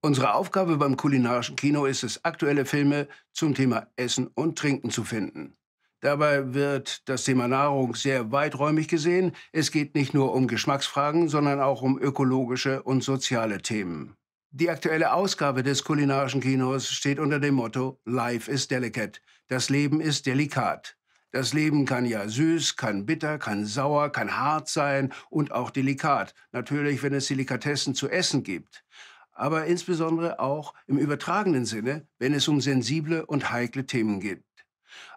Unsere Aufgabe beim kulinarischen Kino ist es, aktuelle Filme zum Thema Essen und Trinken zu finden. Dabei wird das Thema Nahrung sehr weiträumig gesehen. Es geht nicht nur um Geschmacksfragen, sondern auch um ökologische und soziale Themen. Die aktuelle Ausgabe des kulinarischen Kinos steht unter dem Motto Life is delicate. Das Leben ist delikat. Das Leben kann ja süß, kann bitter, kann sauer, kann hart sein und auch delikat. Natürlich, wenn es Delikatessen zu essen gibt aber insbesondere auch im übertragenen Sinne, wenn es um sensible und heikle Themen geht.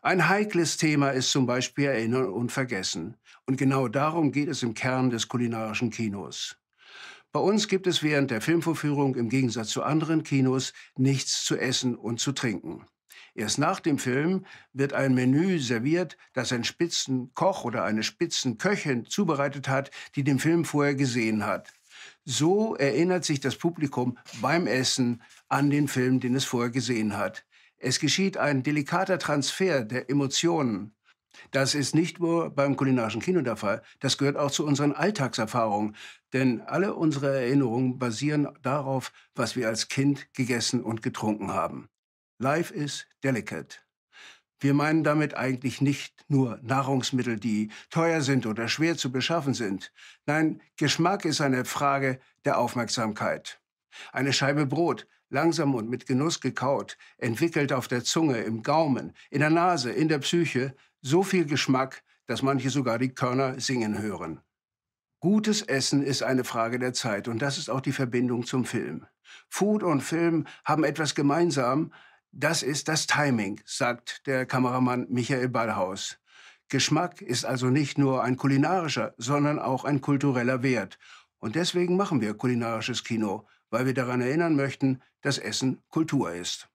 Ein heikles Thema ist zum Beispiel Erinnern und Vergessen. Und genau darum geht es im Kern des kulinarischen Kinos. Bei uns gibt es während der Filmvorführung im Gegensatz zu anderen Kinos nichts zu essen und zu trinken. Erst nach dem Film wird ein Menü serviert, das ein Spitzenkoch oder eine Spitzenköchin zubereitet hat, die den Film vorher gesehen hat. So erinnert sich das Publikum beim Essen an den Film, den es vorher gesehen hat. Es geschieht ein delikater Transfer der Emotionen. Das ist nicht nur beim kulinarischen Kino der Fall, das gehört auch zu unseren Alltagserfahrungen. Denn alle unsere Erinnerungen basieren darauf, was wir als Kind gegessen und getrunken haben. Life is delicate. Wir meinen damit eigentlich nicht nur Nahrungsmittel, die teuer sind oder schwer zu beschaffen sind. Nein, Geschmack ist eine Frage der Aufmerksamkeit. Eine Scheibe Brot, langsam und mit Genuss gekaut, entwickelt auf der Zunge, im Gaumen, in der Nase, in der Psyche so viel Geschmack, dass manche sogar die Körner singen hören. Gutes Essen ist eine Frage der Zeit und das ist auch die Verbindung zum Film. Food und Film haben etwas gemeinsam, das ist das Timing, sagt der Kameramann Michael Ballhaus. Geschmack ist also nicht nur ein kulinarischer, sondern auch ein kultureller Wert. Und deswegen machen wir kulinarisches Kino, weil wir daran erinnern möchten, dass Essen Kultur ist.